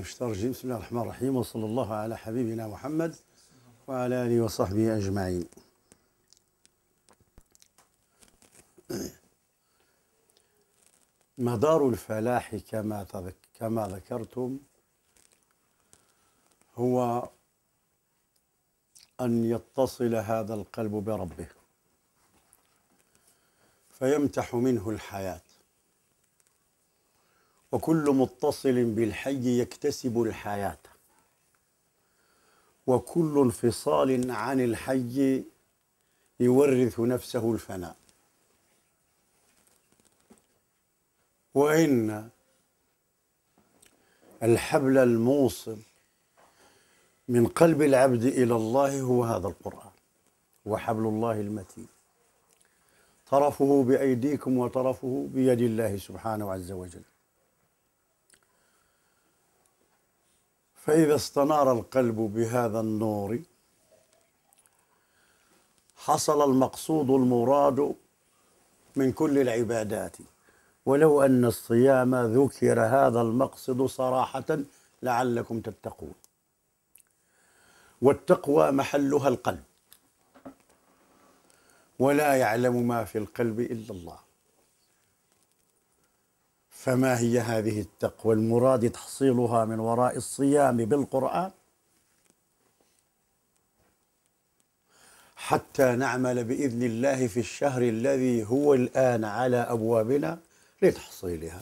الله بسم الله الرحمن الرحيم وصلى الله على حبيبنا محمد وعلى آله وصحبه أجمعين مدار الفلاح كما كما ذكرتم هو أن يتصل هذا القلب بربه فيمتح منه الحياة وكل متصل بالحي يكتسب الحياة وكل انفصال عن الحي يورث نفسه الفناء وإن الحبل الموصل من قلب العبد إلى الله هو هذا القرآن وحبل الله المتين طرفه بأيديكم وطرفه بيد الله سبحانه عز وجل فإذا استنار القلب بهذا النور حصل المقصود المراد من كل العبادات ولو أن الصيام ذكر هذا المقصد صراحة لعلكم تتقون والتقوى محلها القلب ولا يعلم ما في القلب إلا الله فما هي هذه التقوى المراد تحصيلها من وراء الصيام بالقرآن حتى نعمل بإذن الله في الشهر الذي هو الآن على أبوابنا لتحصيلها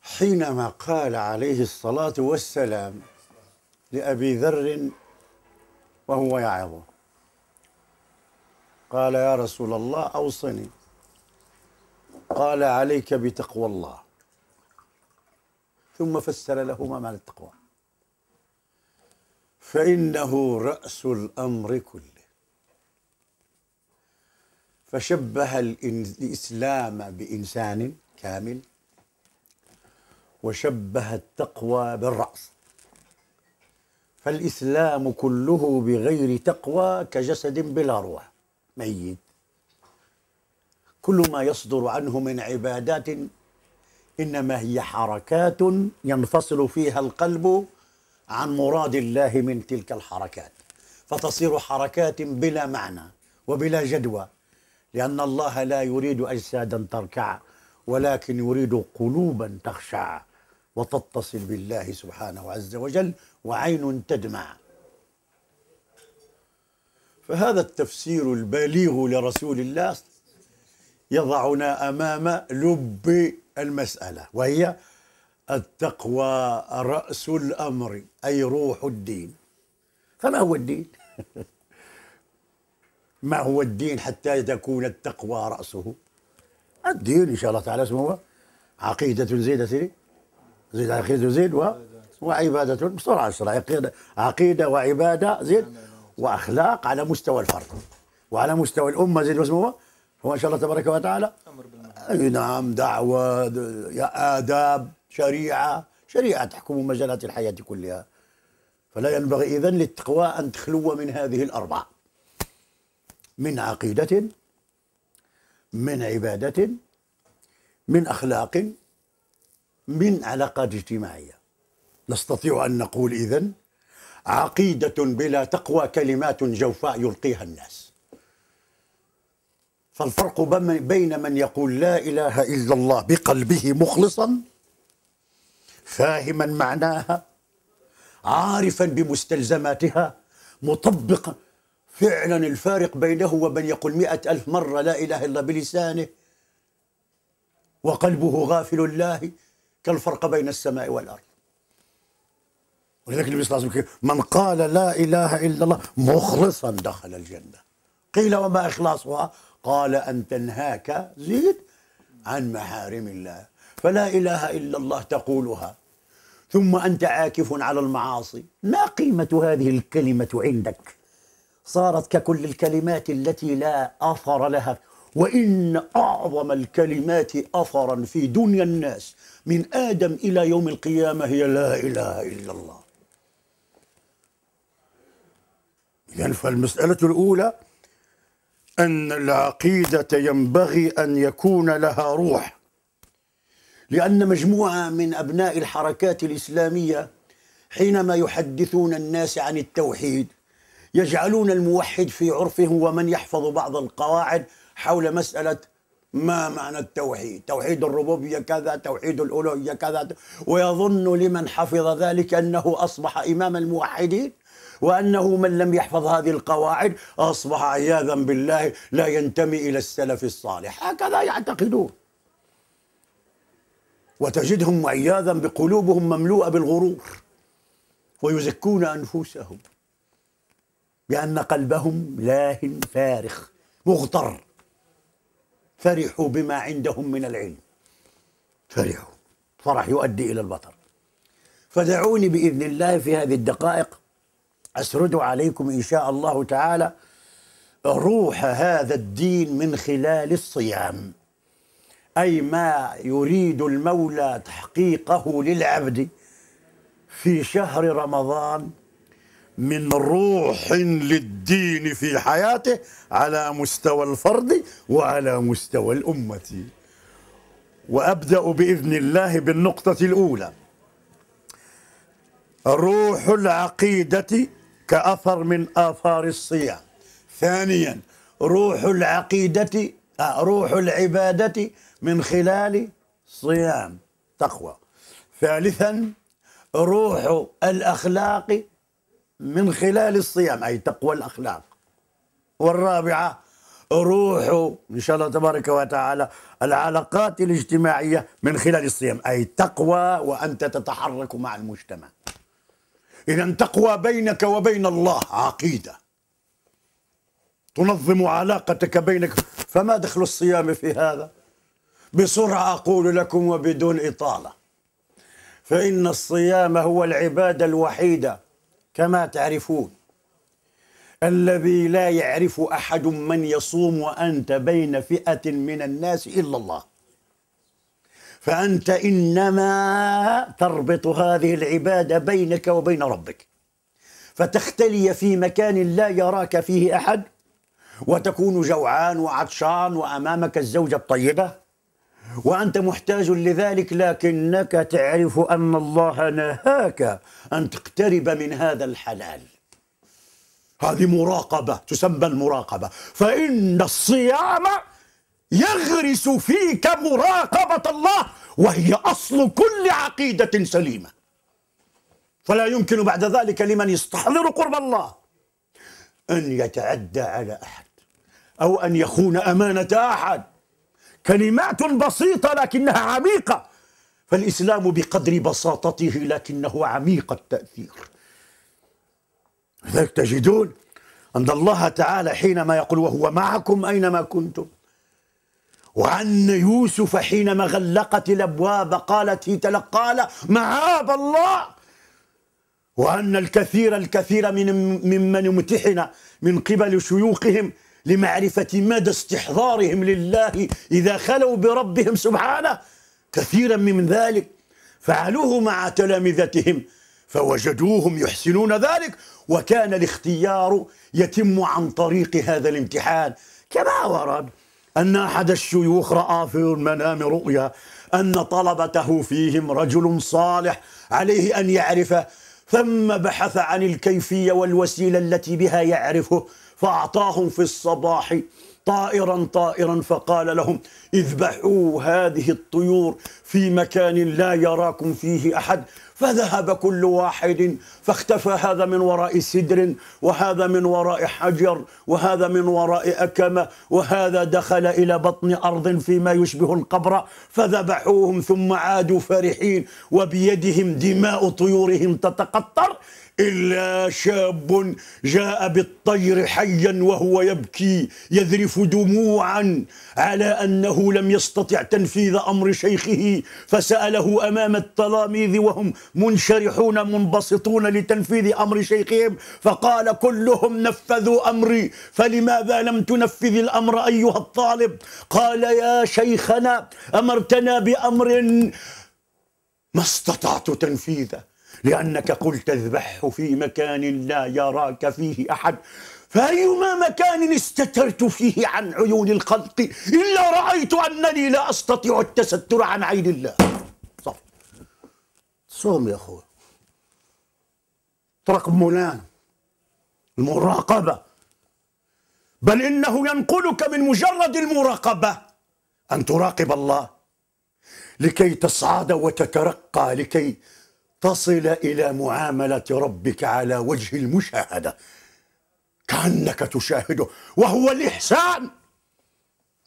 حينما قال عليه الصلاة والسلام لأبي ذر وهو يعظه قال يا رسول الله أوصني قال عليك بتقوى الله ثم فسر له ما معنى التقوى فإنه رأس الأمر كله فشبه الإسلام بإنسان كامل وشبه التقوى بالرأس فالإسلام كله بغير تقوى كجسد بلا روح ميت كل ما يصدر عنه من عبادات انما هي حركات ينفصل فيها القلب عن مراد الله من تلك الحركات فتصير حركات بلا معنى وبلا جدوى لان الله لا يريد اجسادا تركع ولكن يريد قلوبا تخشع وتتصل بالله سبحانه عز وجل وعين تدمع فهذا التفسير البليغ لرسول الله يضعنا امام لب المساله وهي التقوى راس الامر اي روح الدين فما هو الدين ما هو الدين حتى تكون التقوى راسه الدين ان شاء الله تعالى اسمه عقيده زيد سيدي زيد عقيده زيد و وعبادة مصطلح الشرع عقيدة وعبادة زيد واخلاق على مستوى الفرد وعلى مستوى الامه زي ما هو ان شاء الله تبارك وتعالى امر بالمعروف نعم دعوه يا اداب شريعه شريعه تحكم مجالات الحياه كلها فلا ينبغي اذا للتقوى ان تخلو من هذه الاربعه من عقيده من عباده من اخلاق من علاقات اجتماعيه نستطيع ان نقول اذا عقيدة بلا تقوى كلمات جوفاء يلقيها الناس فالفرق بين من يقول لا إله إلا الله بقلبه مخلصا فاهما معناها عارفا بمستلزماتها مطبقا فعلا الفارق بينه ومن يقول مئة ألف مرة لا إله إلا بلسانه وقلبه غافل الله كالفرق بين السماء والأرض ولذلك النبي صلى الله عليه وسلم من قال لا إله إلا الله مخلصا دخل الجنة قيل وما إخلاصها قال أن تنهاك زيد عن محارم الله فلا إله إلا الله تقولها ثم أنت عاكف على المعاصي ما قيمة هذه الكلمة عندك صارت ككل الكلمات التي لا أثر لها وإن أعظم الكلمات أثرا في دنيا الناس من آدم إلى يوم القيامة هي لا إله إلا الله إذا يعني فالمسألة الأولى أن العقيدة ينبغي أن يكون لها روح لأن مجموعة من أبناء الحركات الإسلامية حينما يحدثون الناس عن التوحيد يجعلون الموحد في عرفه ومن يحفظ بعض القواعد حول مسألة ما معنى التوحيد توحيد الربوبية كذا توحيد الألوهية كذا ويظن لمن حفظ ذلك أنه أصبح إمام الموحدين وأنه من لم يحفظ هذه القواعد أصبح عياذا بالله لا ينتمي إلى السلف الصالح هكذا يعتقدون وتجدهم عياذا بقلوبهم مملوءة بالغرور ويزكون أنفسهم بأن قلبهم لاهٍ فارغ مغتر فرحوا بما عندهم من العلم فرحوا فرح يؤدي إلى البطر فدعوني بإذن الله في هذه الدقائق أسرد عليكم إن شاء الله تعالى روح هذا الدين من خلال الصيام أي ما يريد المولى تحقيقه للعبد في شهر رمضان من روح للدين في حياته على مستوى الفرد وعلى مستوى الأمة وأبدأ بإذن الله بالنقطة الأولى روح العقيدة كأثر من آثار الصيام ثانيا روح العقيدة آه، روح العبادة من خلال صيام تقوى ثالثا روح الأخلاق من خلال الصيام أي تقوى الأخلاق والرابعة روح إن شاء الله تبارك وتعالى العلاقات الاجتماعية من خلال الصيام أي تقوى وأنت تتحرك مع المجتمع إذا تقوى بينك وبين الله عقيدة تنظم علاقتك بينك فما دخل الصيام في هذا بسرعة أقول لكم وبدون إطالة فإن الصيام هو العبادة الوحيدة كما تعرفون الذي لا يعرف أحد من يصوم وأنت بين فئة من الناس إلا الله فأنت إنما تربط هذه العبادة بينك وبين ربك فتختلي في مكان لا يراك فيه أحد وتكون جوعان وعطشان وأمامك الزوجة الطيبة وأنت محتاج لذلك لكنك تعرف أن الله نهاك أن تقترب من هذا الحلال هذه مراقبة تسمى المراقبة فإن الصيام يغرس فيك مراقبة الله وهي أصل كل عقيدة سليمة فلا يمكن بعد ذلك لمن يستحضر قرب الله أن يتعدى على أحد أو أن يخون أمانة أحد كلمات بسيطة لكنها عميقة فالإسلام بقدر بساطته لكنه عميق التأثير لذلك تجدون أن الله تعالى حينما يقول وهو معكم أينما كنتم وأن يوسف حينما غلقت الابواب قالت هي تلقال معاب الله وان الكثير الكثير من ممن امتحن من قبل شيوخهم لمعرفه مدى استحضارهم لله اذا خلوا بربهم سبحانه كثيرا من ذلك فعلوه مع تلامذتهم فوجدوهم يحسنون ذلك وكان الاختيار يتم عن طريق هذا الامتحان كما ورد أن أحد الشيوخ رأى في المنام رؤيا أن طلبته فيهم رجل صالح عليه أن يعرفه ثم بحث عن الكيفية والوسيلة التي بها يعرفه فأعطاهم في الصباح طائرا طائرا فقال لهم اذبحوا هذه الطيور في مكان لا يراكم فيه أحد فذهب كل واحد فاختفى هذا من وراء سدر وهذا من وراء حجر وهذا من وراء أكمة وهذا دخل إلى بطن أرض فيما يشبه القبر فذبحوهم ثم عادوا فرحين وبيدهم دماء طيورهم تتقطر إلا شاب جاء بالطير حيا وهو يبكي يذرف دموعا على أنه لم يستطع تنفيذ أمر شيخه فسأله أمام التلاميذ وهم منشرحون منبسطون لتنفيذ أمر شيخهم فقال كلهم نفذوا أمري فلماذا لم تنفذ الأمر أيها الطالب قال يا شيخنا أمرتنا بأمر ما استطعت تنفيذه لأنك قلت اذبحه في مكان لا يراك فيه أحد فأيما مكان استترت فيه عن عيون الخلق إلا رأيت أنني لا أستطيع التستر عن عين الله صوم يا اخوي ترقب مولانا المراقبة بل إنه ينقلك من مجرد المراقبة أن تراقب الله لكي تصعد وتترقى لكي تصل إلى معاملة ربك على وجه المشاهدة كأنك تشاهده وهو الإحسان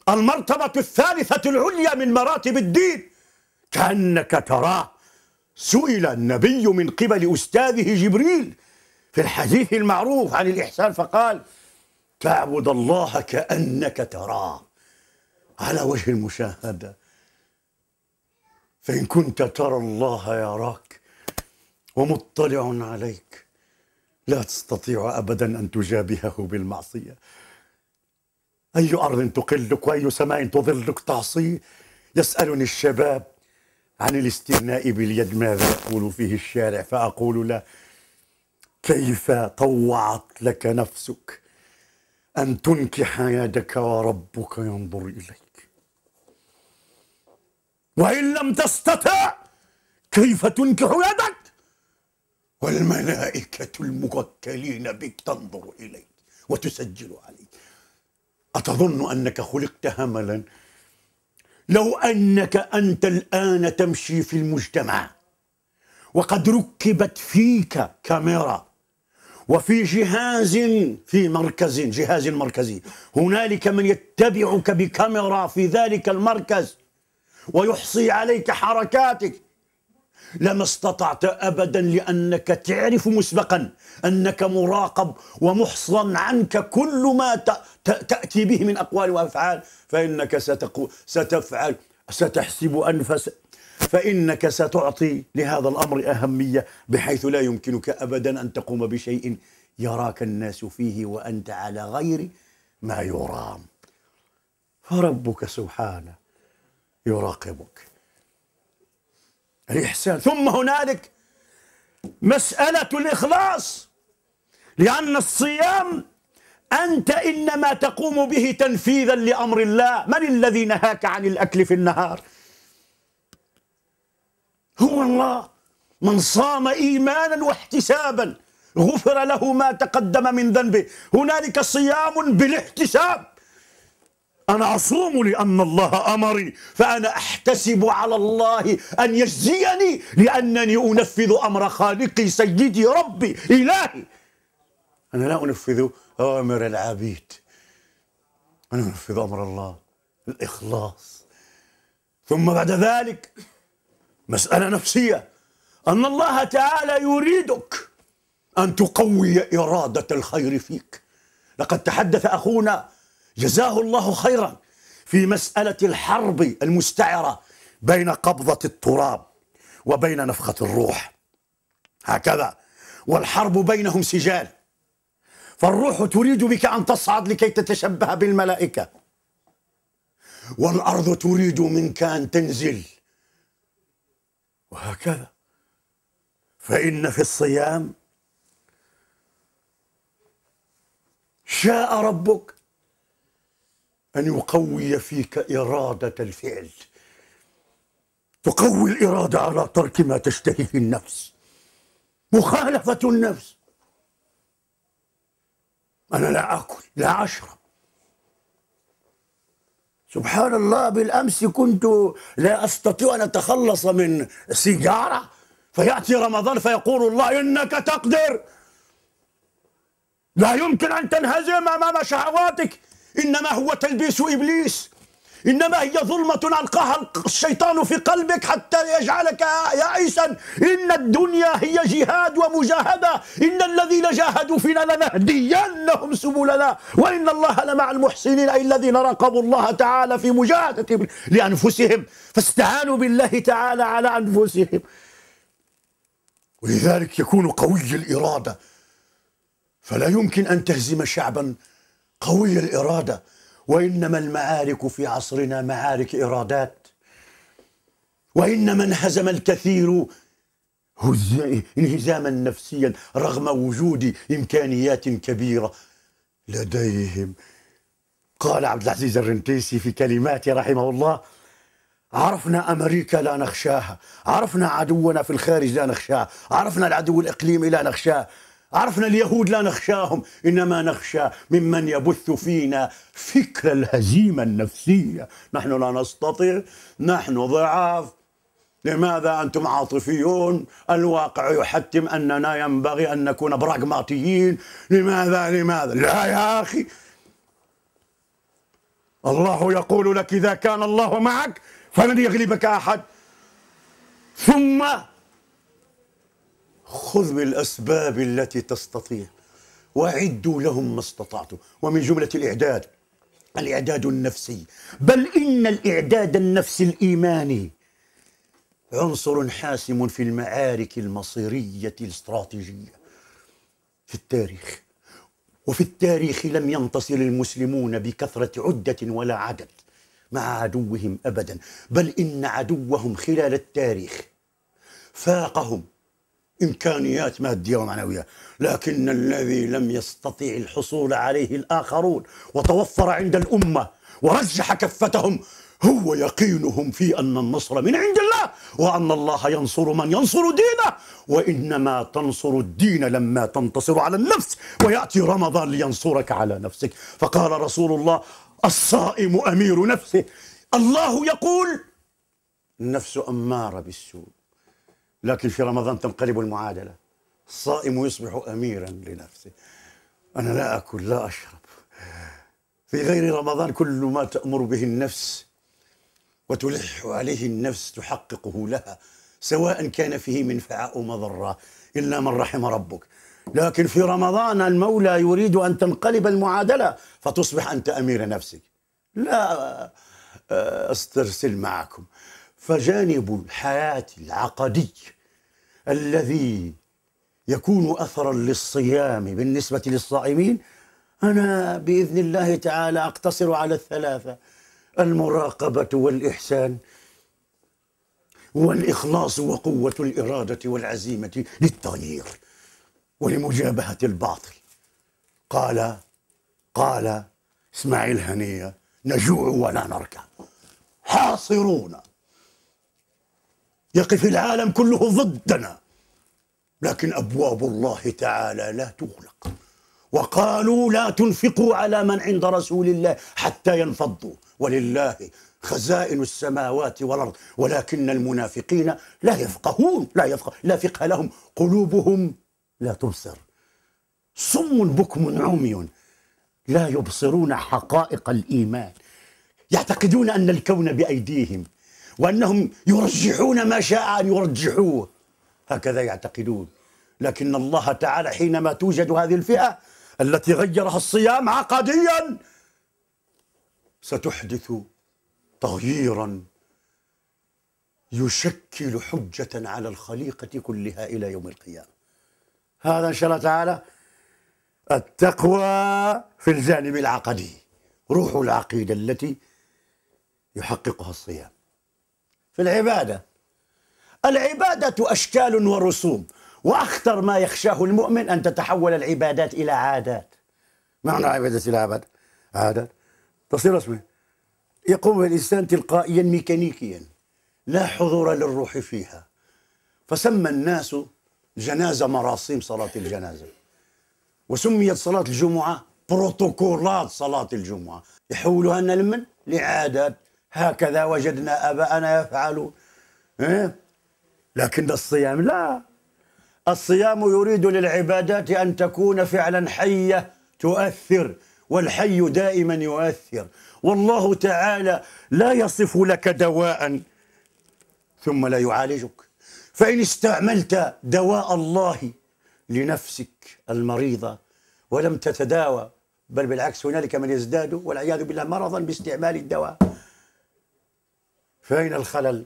المرتبة الثالثة العليا من مراتب الدين كأنك تراه سئل النبي من قبل أستاذه جبريل في الحديث المعروف عن الإحسان فقال تعبد الله كأنك تراه على وجه المشاهدة فإن كنت ترى الله يراك ومطلع عليك لا تستطيع أبدا أن تجابهه بالمعصية أي أرض تقلك وأي سماء تظلك تعصيه يسألني الشباب عن الاستغناء باليد ماذا يقول فيه الشارع فأقول له كيف طوعت لك نفسك أن تنكح يدك وربك ينظر إليك وإن لم تستطع كيف تنكح يدك والملائكة الموكلين بك تنظر إليك وتسجل عليك أتظن أنك خلقت هملاً لو انك انت الان تمشي في المجتمع وقد ركبت فيك كاميرا وفي جهاز في مركز جهاز مركزي هنالك من يتبعك بكاميرا في ذلك المركز ويحصي عليك حركاتك لما استطعت ابدا لانك تعرف مسبقا انك مراقب ومحصن عنك كل ما تاتي به من اقوال وافعال فانك ستقو ستفعل ستحسب انفس فانك ستعطي لهذا الامر اهميه بحيث لا يمكنك ابدا ان تقوم بشيء يراك الناس فيه وانت على غير ما يرام فربك سبحانه يراقبك الإحسان ثم هنالك مسألة الإخلاص لأن الصيام أنت إنما تقوم به تنفيذا لأمر الله من الذي نهاك عن الأكل في النهار هو الله من صام إيمانا واحتسابا غفر له ما تقدم من ذنبه هنالك صيام بالاحتساب أنا أصوم لأن الله أمري فأنا أحتسب على الله أن يجزيني لأنني أنفذ أمر خالقي سيدي ربي إلهي أنا لا أنفذ أوامر العبيد أنا أنفذ أمر الله الإخلاص ثم بعد ذلك مسألة نفسية أن الله تعالى يريدك أن تقوي إرادة الخير فيك لقد تحدث أخونا جزاه الله خيرا في مسألة الحرب المستعرة بين قبضة التراب وبين نفخة الروح هكذا والحرب بينهم سجال فالروح تريد بك أن تصعد لكي تتشبه بالملائكة والأرض تريد منك أن تنزل وهكذا فإن في الصيام شاء ربك أن يقوي فيك إرادة الفعل تقوي الإرادة على ترك ما تشتهيه النفس مخالفة النفس أنا لا أكل لا أشرب سبحان الله بالأمس كنت لا أستطيع أن أتخلص من سيجارة فيأتي رمضان فيقول الله إنك تقدر لا يمكن أن تنهزم أمام شهواتك إنما هو تلبيس إبليس إنما هي ظلمة ألقاها الشيطان في قلبك حتى يجعلك يائسا إن الدنيا هي جهاد ومجاهدة إن الذين جاهدوا فينا لنهدينهم سبلنا وإن الله لمع المحسنين أي الذين راقبوا الله تعالى في مجاهدة لأنفسهم فاستعانوا بالله تعالى على أنفسهم ولذلك يكون قوي الإرادة فلا يمكن أن تهزم شعبا قوي الاراده وانما المعارك في عصرنا معارك ارادات وإنما انهزم الكثير انهزاما نفسيا رغم وجود امكانيات كبيره لديهم قال عبد العزيز الرنتيسي في كلماته رحمه الله عرفنا امريكا لا نخشاها، عرفنا عدونا في الخارج لا نخشاه، عرفنا العدو الاقليمي لا نخشاه، عرفنا اليهود لا نخشاهم إنما نخشى ممن يبث فينا فكر الهزيمة النفسية نحن لا نستطيع نحن ضعاف لماذا أنتم عاطفيون الواقع يحتم أننا ينبغي أن نكون براغماتيين لماذا لماذا لا يا أخي الله يقول لك إذا كان الله معك فلن يغلبك أحد ثم خذ بالأسباب التي تستطيع وأعدوا لهم ما استطعتم ومن جملة الإعداد الإعداد النفسي بل إن الإعداد النفسي الإيماني عنصر حاسم في المعارك المصيرية الاستراتيجية في التاريخ وفي التاريخ لم ينتصر المسلمون بكثرة عدة ولا عدد مع عدوهم أبدا بل إن عدوهم خلال التاريخ فاقهم امكانيات ماديه ومعنويه لكن الذي لم يستطع الحصول عليه الاخرون وتوفر عند الامه ورجح كفتهم هو يقينهم في ان النصر من عند الله وان الله ينصر من ينصر دينه وانما تنصر الدين لما تنتصر على النفس وياتي رمضان لينصرك على نفسك فقال رسول الله الصائم امير نفسه الله يقول النفس اماره بالسوء لكن في رمضان تنقلب المعادلة الصائم يصبح أميرا لنفسه أنا لا أكل لا أشرب في غير رمضان كل ما تأمر به النفس وتلح عليه النفس تحققه لها سواء كان فيه منفعة أو مضرة إلا من رحم ربك لكن في رمضان المولى يريد أن تنقلب المعادلة فتصبح أنت أمير نفسك لا آه، أسترسل معكم فجانب الحياة العقدية الذي يكون أثرا للصيام بالنسبة للصائمين أنا بإذن الله تعالى أقتصر على الثلاثة المراقبة والإحسان والإخلاص وقوة الإرادة والعزيمة للتغيير ولمجابهة الباطل قال قال اسماعيل هنية نجوع ولا نركع حاصرون يقف العالم كله ضدنا لكن ابواب الله تعالى لا تغلق وقالوا لا تنفقوا على من عند رسول الله حتى ينفضوا ولله خزائن السماوات والارض ولكن المنافقين لا يفقهون لا يفقه لا فقه لهم قلوبهم لا تبصر صم بكم عمي لا يبصرون حقائق الايمان يعتقدون ان الكون بايديهم وأنهم يرجحون ما شاء أن يرجحوه هكذا يعتقدون لكن الله تعالى حينما توجد هذه الفئة التي غيرها الصيام عقديا ستحدث تغييرا يشكل حجة على الخليقة كلها إلى يوم القيامة هذا إن شاء الله تعالى التقوى في الجانب العقدي روح العقيدة التي يحققها الصيام في العبادة العبادة أشكال ورسوم وأخطر ما يخشاه المؤمن أن تتحول العبادات إلى عادات ما معنى عبادة إلى عادات عادات تصير اسمه يقوم الإنسان تلقائيا ميكانيكيا لا حضور للروح فيها فسمى الناس جنازة مراسيم صلاة الجنازة وسميت صلاة الجمعة بروتوكولات صلاة الجمعة يحولها لمن؟ لعادات هكذا وجدنا آباءنا يفعلون لكن الصيام لا الصيام يريد للعبادات أن تكون فعلا حية تؤثر والحي دائما يؤثر والله تعالى لا يصف لك دواء ثم لا يعالجك فإن استعملت دواء الله لنفسك المريضة ولم تتداوى بل بالعكس هنالك من يزداد والعياذ بالله مرضا باستعمال الدواء فأين الخلل؟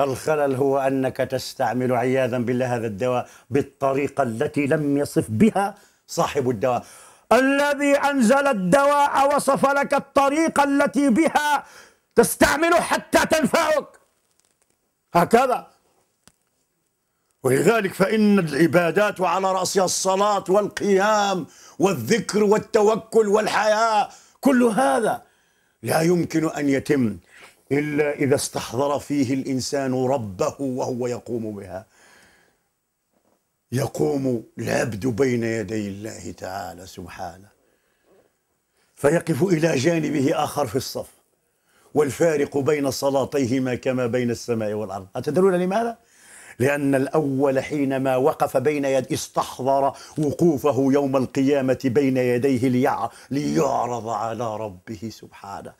الخلل هو أنك تستعمل عياذا بالله هذا الدواء بالطريقة التي لم يصف بها صاحب الدواء الذي أنزل الدواء وصف لك الطريقة التي بها تستعمله حتى تنفعك هكذا ولذلك فإن العبادات وعلى رأسها الصلاة والقيام والذكر والتوكل والحياة كل هذا لا يمكن أن يتم إلا إذا استحضر فيه الإنسان ربه وهو يقوم بها يقوم العبد بين يدي الله تعالى سبحانه فيقف إلى جانبه آخر في الصف والفارق بين صلاتيهما كما بين السماء والأرض أتدرون لماذا؟ لأن الأول حينما وقف بين يد استحضر وقوفه يوم القيامة بين يديه ليعرض على ربه سبحانه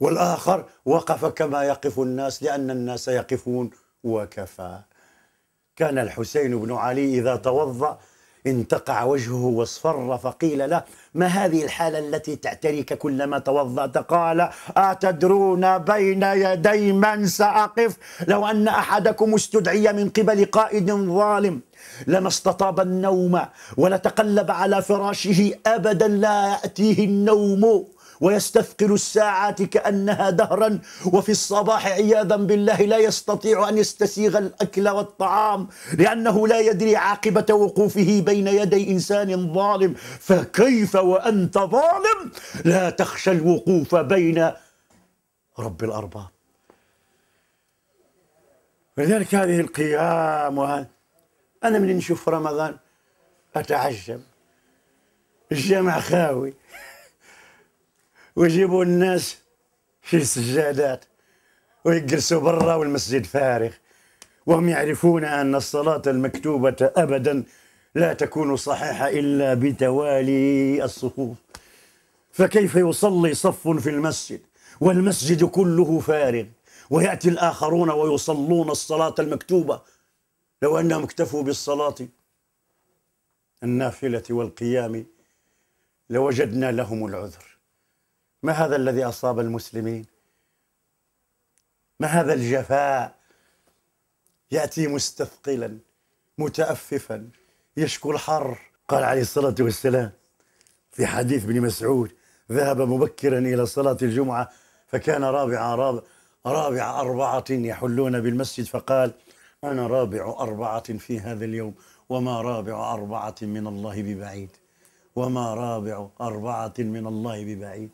والآخر وقف كما يقف الناس لأن الناس يقفون وكفى كان الحسين بن علي إذا توضأ انتقع وجهه واصفر فقيل له ما هذه الحالة التي تعتريك كلما توضأت قال أتدرون بين يدي من سأقف لو أن أحدكم استدعي من قبل قائد ظالم لما استطاب النوم ولتقلب على فراشه أبدا لا يأتيه النوم ويستثقل الساعات كأنها دهرا وفي الصباح عياذا بالله لا يستطيع أن يستسيغ الأكل والطعام لأنه لا يدري عاقبة وقوفه بين يدي إنسان ظالم فكيف وأنت ظالم لا تخشى الوقوف بين رب الأرباب ولذلك هذه القيام وهذا أنا من نشوف رمضان أتعجب الجامع خاوي ويجيبوا الناس في السجادات ويجلسوا برا والمسجد فارغ وهم يعرفون أن الصلاة المكتوبة أبدا لا تكون صحيحة إلا بتوالي الصفوف فكيف يصلي صف في المسجد والمسجد كله فارغ ويأتي الآخرون ويصلون الصلاة المكتوبة لو أنهم اكتفوا بالصلاة النافلة والقيام لوجدنا لهم العذر ما هذا الذي أصاب المسلمين ما هذا الجفاء يأتي مستثقلا متأففا يشكو الحر قال عليه الصلاة والسلام في حديث ابن مسعود ذهب مبكرا إلى صلاة الجمعة فكان رابع رابع رابع أربعة يحلون بالمسجد فقال أنا رابع أربعة في هذا اليوم وما رابع أربعة من الله ببعيد وما رابع أربعة من الله ببعيد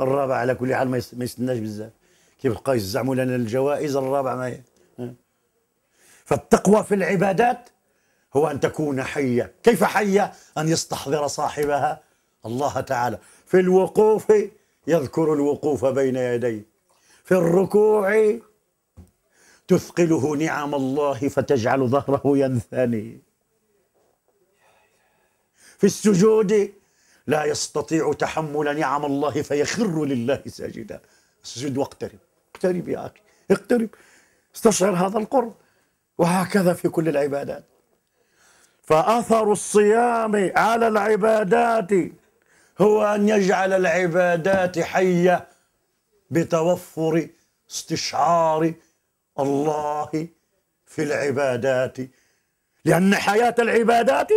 الرابع على كل حال ما يستناش بزاف كيبقى يزعموا لنا الجوائز الرابع ما ي... فالتقوى في العبادات هو أن تكون حية كيف حية أن يستحضر صاحبها الله تعالى في الوقوف يذكر الوقوف بين يديه في الركوع تثقله نعم الله فتجعل ظهره ينثني في السجود لا يستطيع تحمل نعم الله فيخر لله ساجدا اسجد واقترب اقترب يا أخي اقترب استشعر هذا القرب وهكذا في كل العبادات فأثر الصيام على العبادات هو أن يجعل العبادات حية بتوفر استشعار الله في العبادات لأن حياة العبادات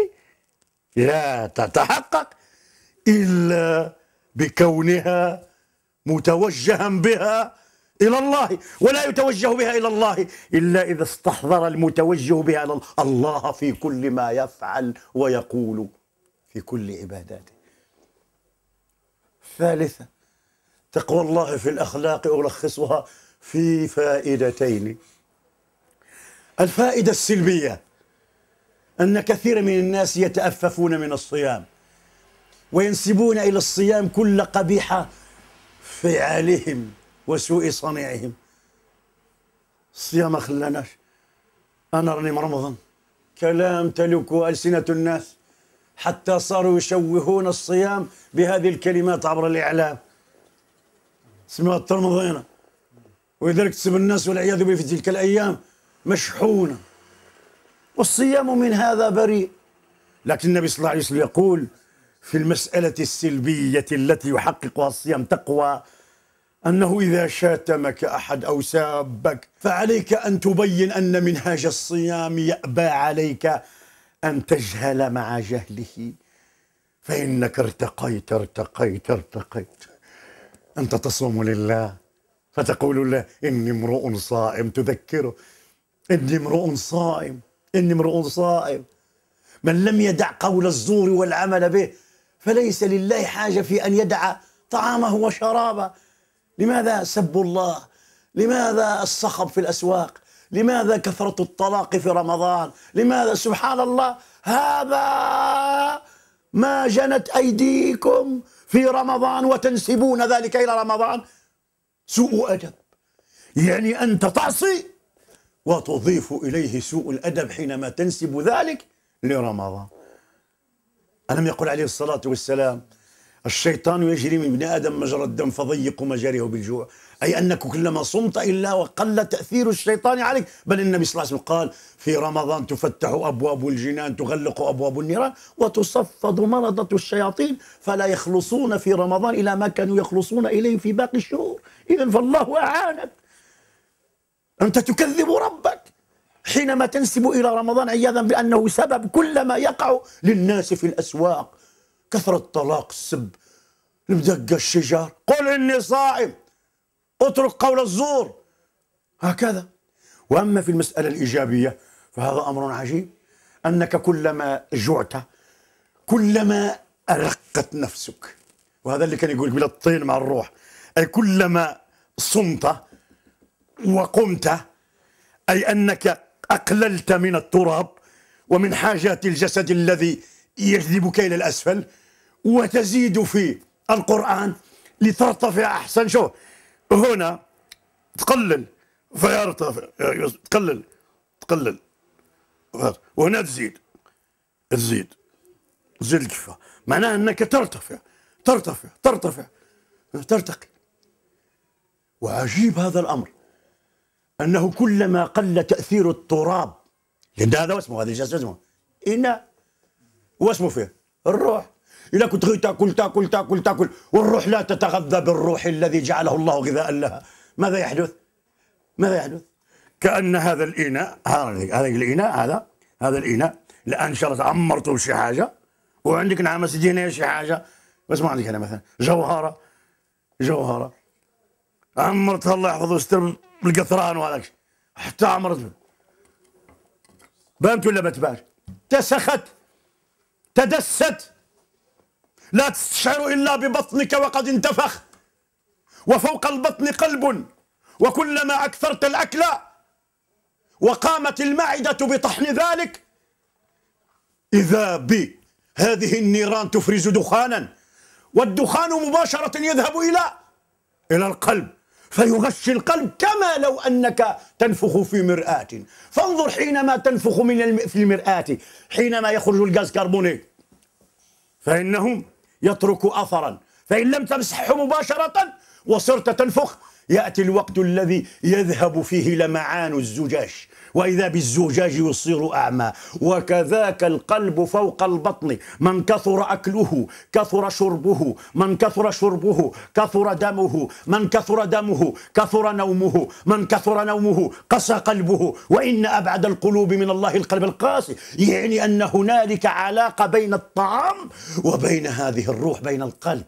لا تتحقق إلا بكونها متوجها بها إلى الله ولا يتوجه بها إلى الله إلا إذا استحضر المتوجه بها إلى الله في كل ما يفعل ويقول في كل عباداته ثالثا تقوى الله في الأخلاق ألخصها في فائدتين الفائدة السلبية أن كثير من الناس يتأففون من الصيام وينسبون إلى الصيام كل قبيح فعالهم وسوء صنيعهم الصيام ما خلاناش أنا راني مرمضان كلام تلك ألسنة الناس حتى صاروا يشوهون الصيام بهذه الكلمات عبر الإعلام سموها الترمضينة ولذلك تسب الناس والعياذ بالله في تلك الأيام مشحونة والصيام من هذا بريء لكن النبي صلى الله عليه وسلم يقول في المسألة السلبية التي يحققها الصيام تقوى أنه إذا شاتمك أحد أو سابك فعليك أن تبين أن منهاج الصيام يأبى عليك أن تجهل مع جهله فإنك ارتقيت ارتقيت ارتقيت أنت تصوم لله فتقول له إني امرؤ صائم تذكره إني امرؤ صائم إني امرؤ صائم من لم يدع قول الزور والعمل به فليس لله حاجة في أن يدع طعامه وشرابه لماذا سب الله لماذا الصخب في الأسواق لماذا كثرة الطلاق في رمضان لماذا سبحان الله هذا ما جنت أيديكم في رمضان وتنسبون ذلك إلى رمضان سوء أدب يعني أنت تعصي وتضيف إليه سوء الأدب حينما تنسب ذلك لرمضان ألم يقل عليه الصلاة والسلام الشيطان يجري من ابن آدم مجرى الدم فضيق مجاريه بالجوع أي أنك كلما صمت إلا وقل تأثير الشيطان عليك بل النبي صلى الله عليه وسلم قال في رمضان تفتح أبواب الجنان تغلق أبواب النيران وتصفد مرضة الشياطين فلا يخلصون في رمضان إلى ما كانوا يخلصون إليه في باقي الشهور إذا فالله أعانك أنت تكذب ربك حينما تنسب إلى رمضان عياذا بأنه سبب كل ما يقع للناس في الأسواق كثرة الطلاق السب المدقة الشجار قل إني صائم اترك قول الزور هكذا وأما في المسألة الإيجابية فهذا أمر عجيب أنك كلما جعت كلما أرقت نفسك وهذا اللي كان يقول بلا الطين مع الروح أي كلما صمت وقمت أي أنك أقللت من التراب ومن حاجات الجسد الذي يجذبك إلى الأسفل وتزيد في القرآن لترتفع أحسن شوف هنا تقلل فيرتفع تقلل تقلل وهنا تزيد تزيد تزيد الكفة معناها أنك ترتفع ترتفع ترتفع ترتقي وعجيب هذا الأمر انه كلما قل تاثير التراب لان هذا واسمه هذا الجسد اسمه ان واسمه فيه الروح اذا كنت غير تاكل تاكل تاكل تاكل والروح لا تتغذى بالروح الذي جعله الله غذاء لها ماذا يحدث؟ ماذا يحدث؟ كان هذا الاناء هذا الاناء هذا هذا الاناء الان ان شاء الله عمرته بشي حاجه وعندك نعمه سدينيه شي حاجه بس ما عندك انا مثلا جوهره جوهره عمرتها الله يحفظه ويستر بالقطران وهذاك حتى عمرت بانت ولا ما تبانش تسخت تدست لا تستشعر إلا ببطنك وقد انتفخ وفوق البطن قلب وكلما أكثرت الأكل وقامت المعدة بطحن ذلك إذا بهذه النيران تفرز دخانا والدخان مباشرة يذهب إلى إلى القلب فيغشي القلب كما لو أنك تنفخ في مرآة فانظر حينما تنفخ من الم... في المرآة حينما يخرج الغاز كربوني فإنه يترك أثرا فإن لم تمسحه مباشرة وصرت تنفخ يأتي الوقت الذي يذهب فيه لمعان الزجاج وإذا بالزجاج يصير أعمى وكذاك القلب فوق البطن من كثر أكله كثر شربه من كثر شربه كثر دمه من كثر دمه كثر نومه من كثر نومه قسى قلبه وإن أبعد القلوب من الله القلب القاسي يعني أن هنالك علاقة بين الطعام وبين هذه الروح بين القلب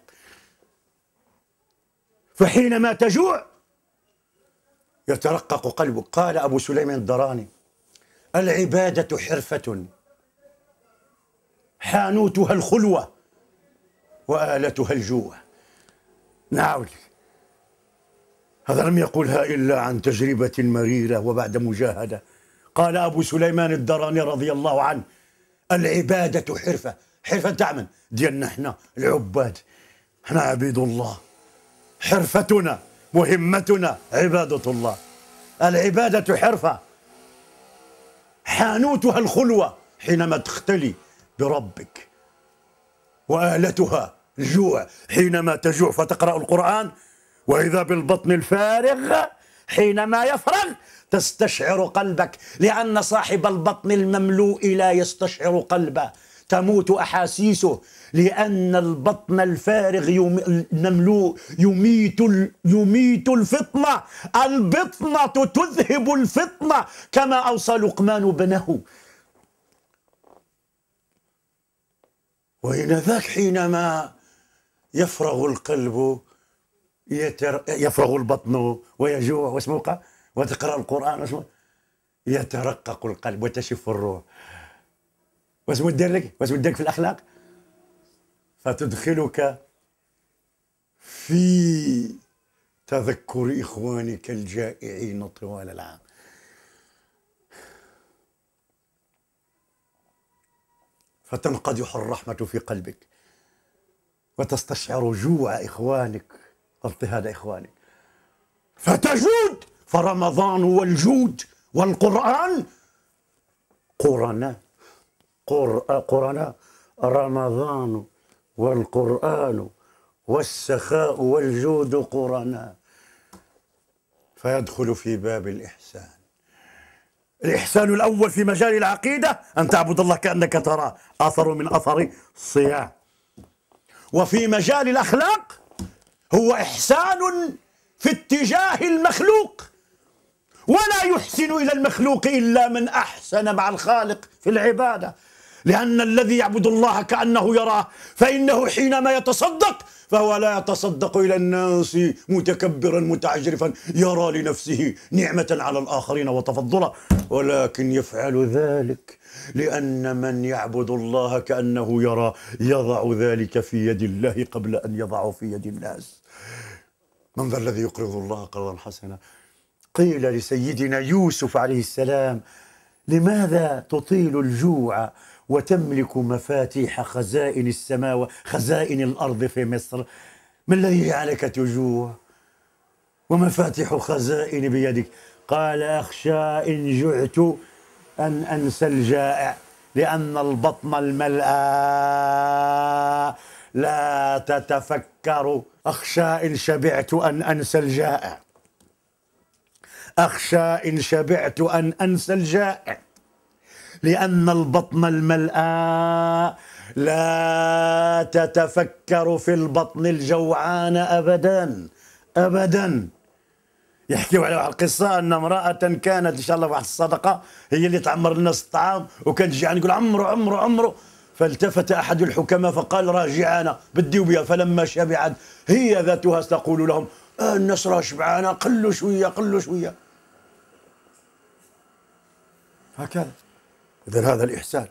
فحينما تجوع يترقق قلبك قال أبو سليمان الدراني العبادة حرفة حانوتها الخلوة وآلتها الجوع نعود هذا لم يقلها إلا عن تجربة مريرة وبعد مجاهدة قال أبو سليمان الدراني رضي الله عنه العبادة حرفة حرفة تعمل ديالنا احنا العباد احنا عبيد الله حرفتنا مهمتنا عبادة الله العبادة حرفة حانوتها الخلوة حينما تختلي بربك وآلتها الجوع حينما تجوع فتقرأ القرآن وإذا بالبطن الفارغ حينما يفرغ تستشعر قلبك لأن صاحب البطن المملوء لا يستشعر قلبه تموت أحاسيسه لأن البطن الفارغ نملوء يميت يميت الفطنة البطنة تذهب الفطنة كما أوصى لقمان ابنه ذاك حينما يفرغ القلب يتر... يفرغ البطن ويجوع واسمه وتقرأ القرآن واسمه يترقق القلب وتشف الروح واش لك واش ودرك في الاخلاق فتدخلك في تذكر اخوانك الجائعين طوال العام فتنقدح الرحمه في قلبك وتستشعر جوع اخوانك واضطهاد اخوانك فتجود فرمضان والجود والقران قرناء قرنا رمضان والقرآن والسخاء والجود قرنا فيدخل في باب الإحسان الإحسان الأول في مجال العقيدة أن تعبد الله كأنك تراه أثر من أثر الصيام وفي مجال الأخلاق هو إحسان في اتجاه المخلوق ولا يحسن إلى المخلوق إلا من أحسن مع الخالق في العبادة لأن الذي يعبد الله كأنه يراه فإنه حينما يتصدق فهو لا يتصدق إلى الناس متكبرا متعجرفا يرى لنفسه نعمة على الآخرين وتفضلا ولكن يفعل ذلك لأن من يعبد الله كأنه يرى يضع ذلك في يد الله قبل أن يضعه في يد الناس من ذا الذي يقرض الله قرضا حسنا قيل لسيدنا يوسف عليه السلام لماذا تطيل الجوع وتملك مفاتيح خزائن السماوات خزائن الأرض في مصر ما الذي جعلك تجوع ومفاتيح خزائن بيدك قال أخشى إن جعت أن أنسى الجائع لأن البطن الملأى لا تتفكر أخشى إن شبعت أن أنسى الجائع أخشى إن شبعت أن أنسى الجائع لأن البطن الملاء لا تتفكر في البطن الجوعان أبدا أبدا يحكيوا على القصة أن امرأة كانت إن شاء الله واحد الصدقة هي اللي تعمر الناس الطعام وكانت جيعان يقول عمرو عمرو عمرو فالتفت أحد الحكماء فقال راه بديو بها فلما شبعت هي ذاتها ستقول لهم آه الناس راه شبعانة قلوا شوية قلوا شوية هكذا إذا هذا الإحسان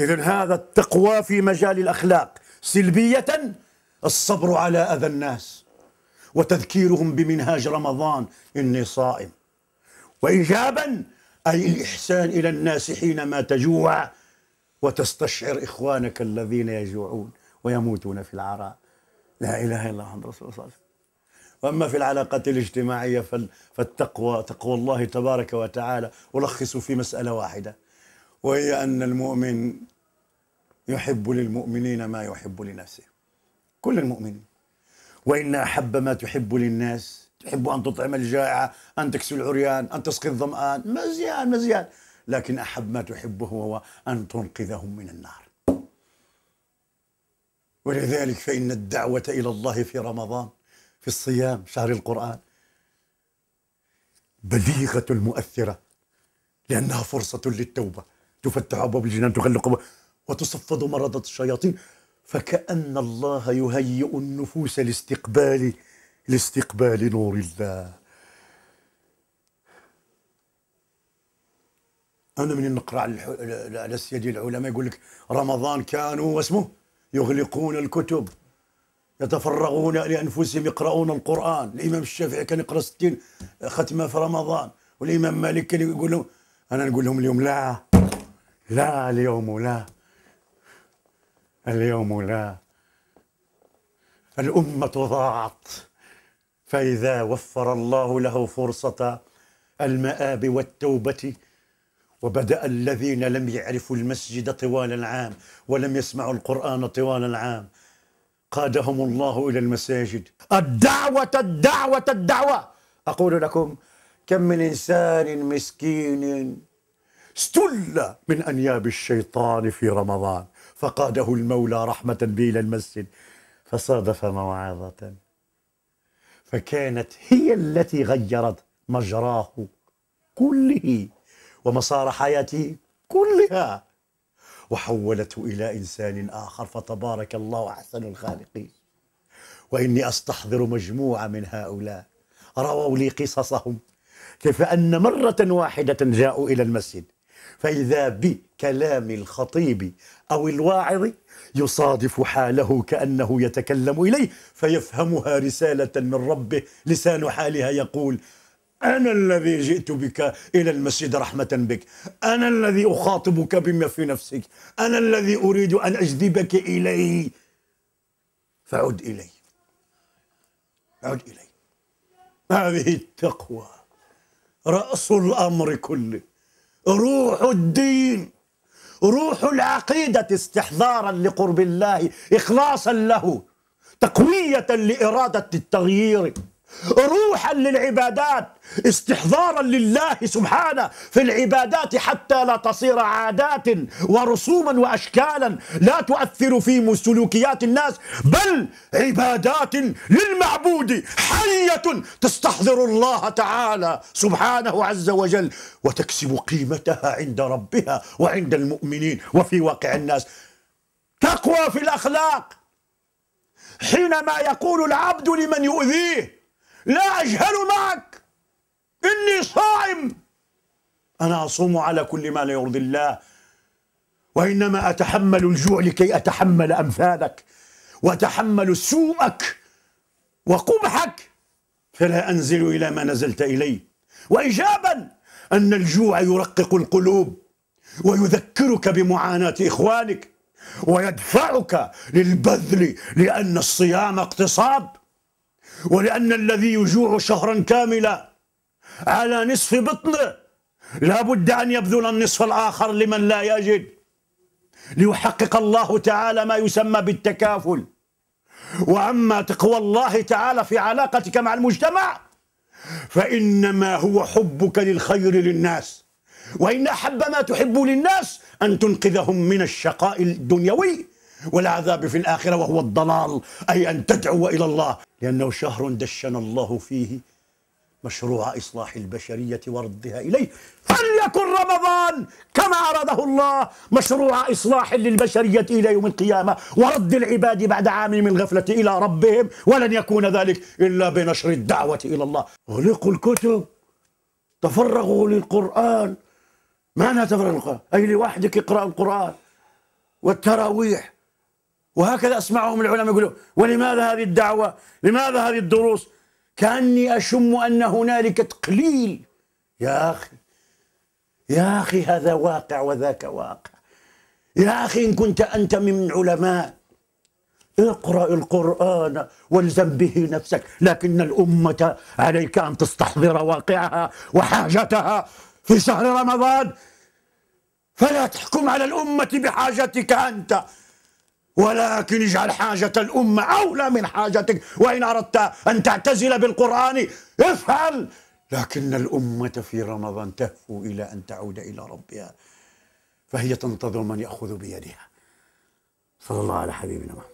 إذا هذا التقوى في مجال الأخلاق سلبية الصبر على أذى الناس وتذكيرهم بمنهاج رمضان إني صائم وإيجابا أي الإحسان إلى الناس حينما تجوع وتستشعر إخوانك الذين يجوعون ويموتون في العراء لا إله إلا الله رسول الله صلى الله عليه وسلم وأما في العلاقات الاجتماعية فالتقوى تقوى الله تبارك وتعالى ألخص في مسألة واحدة وهي أن المؤمن يحب للمؤمنين ما يحب لنفسه كل المؤمنين وإن أحب ما تحب للناس تحب أن تطعم الجائعة أن تكسو العريان أن تسقي الظمآن مزيان مزيان لكن أحب ما تحبه هو أن تنقذهم من النار ولذلك فإن الدعوة إلى الله في رمضان في الصيام شهر القرآن بليغة المؤثرة لأنها فرصة للتوبة تفتح أبواب الجنان تغلق وتصفد مرضة الشياطين فكأن الله يهيئ النفوس لاستقبال لاستقبال نور الله أنا من نقرأ على السيدي العلماء يقول لك رمضان كانوا واسمه يغلقون الكتب يتفرغون لأنفسهم يقرؤون القرآن الإمام الشافعي كان يقرأ 60 ختمة في رمضان والإمام مالك كان يقول لهم أنا نقول لهم اليوم لا لا اليوم لا اليوم لا الأمة ضاعت فإذا وفر الله له فرصة المآب والتوبة وبدأ الذين لم يعرفوا المسجد طوال العام ولم يسمعوا القرآن طوال العام قادهم الله إلى المساجد الدعوة الدعوة الدعوة أقول لكم كم من إنسان مسكين استل من أنياب الشيطان في رمضان فقاده المولى رحمة به إلى المسجد فصادف موعظة فكانت هي التي غيرت مجراه كله ومسار حياته كلها وحولته إلى إنسان آخر فتبارك الله أحسن الخالقين وإني أستحضر مجموعة من هؤلاء رووا لي قصصهم كيف أن مرة واحدة جاءوا إلى المسجد فإذا بكلام الخطيب أو الواعظ يصادف حاله كأنه يتكلم إليه فيفهمها رسالة من ربه لسان حالها يقول أنا الذي جئت بك إلى المسجد رحمة بك أنا الذي أخاطبك بما في نفسك أنا الذي أريد أن أجذبك إلي فعد إلي عد إلي هذه التقوى رأس الأمر كله روح الدين روح العقيدة استحضارا لقرب الله إخلاصا له تقوية لإرادة التغيير روحا للعبادات استحضارا لله سبحانه في العبادات حتى لا تصير عادات ورسوما واشكالا لا تؤثر في سلوكيات الناس بل عبادات للمعبود حيه تستحضر الله تعالى سبحانه عز وجل وتكسب قيمتها عند ربها وعند المؤمنين وفي واقع الناس تقوى في الاخلاق حينما يقول العبد لمن يؤذيه لا أجهل معك إني صائم أنا أصوم على كل ما لا يرضي الله وإنما أتحمل الجوع لكي أتحمل أمثالك وأتحمل سوءك وقبحك فلا أنزل إلى ما نزلت إليه وإجابا أن الجوع يرقق القلوب ويذكرك بمعاناة إخوانك ويدفعك للبذل لأن الصيام اقتصاد ولأن الذي يجوع شهرا كاملا على نصف بطنه لا بد أن يبذل النصف الآخر لمن لا يجد ليحقق الله تعالى ما يسمى بالتكافل وأما تقوى الله تعالى في علاقتك مع المجتمع فإنما هو حبك للخير للناس وإن أحب ما تحب للناس أن تنقذهم من الشقاء الدنيوي والعذاب في الآخرة وهو الضلال أي أن تدعو إلى الله لأنه شهر دشن الله فيه مشروع إصلاح البشرية وردها إليه فليكن رمضان كما أراده الله مشروع إصلاح للبشرية إلى يوم القيامة ورد العباد بعد عام من غفلة إلى ربهم ولن يكون ذلك إلا بنشر الدعوة إلى الله اغلقوا الكتب تفرغوا للقرآن معنى تفرغ القرآن أي لوحدك اقرأ القرآن والتراويح وهكذا أسمعهم العلماء يقولوا ولماذا هذه الدعوة لماذا هذه الدروس كأني أشم أن هنالك تقليل يا أخي يا أخي هذا واقع وذاك واقع يا أخي إن كنت أنت من علماء اقرأ القرآن والزم به نفسك لكن الأمة عليك أن تستحضر واقعها وحاجتها في شهر رمضان فلا تحكم على الأمة بحاجتك أنت ولكن اجعل حاجة الأمة أولى من حاجتك وإن أردت أن تعتزل بالقرآن افعل لكن الأمة في رمضان تهفو إلى أن تعود إلى ربها فهي تنتظر من يأخذ بيدها صلى الله على حبيبنا محمد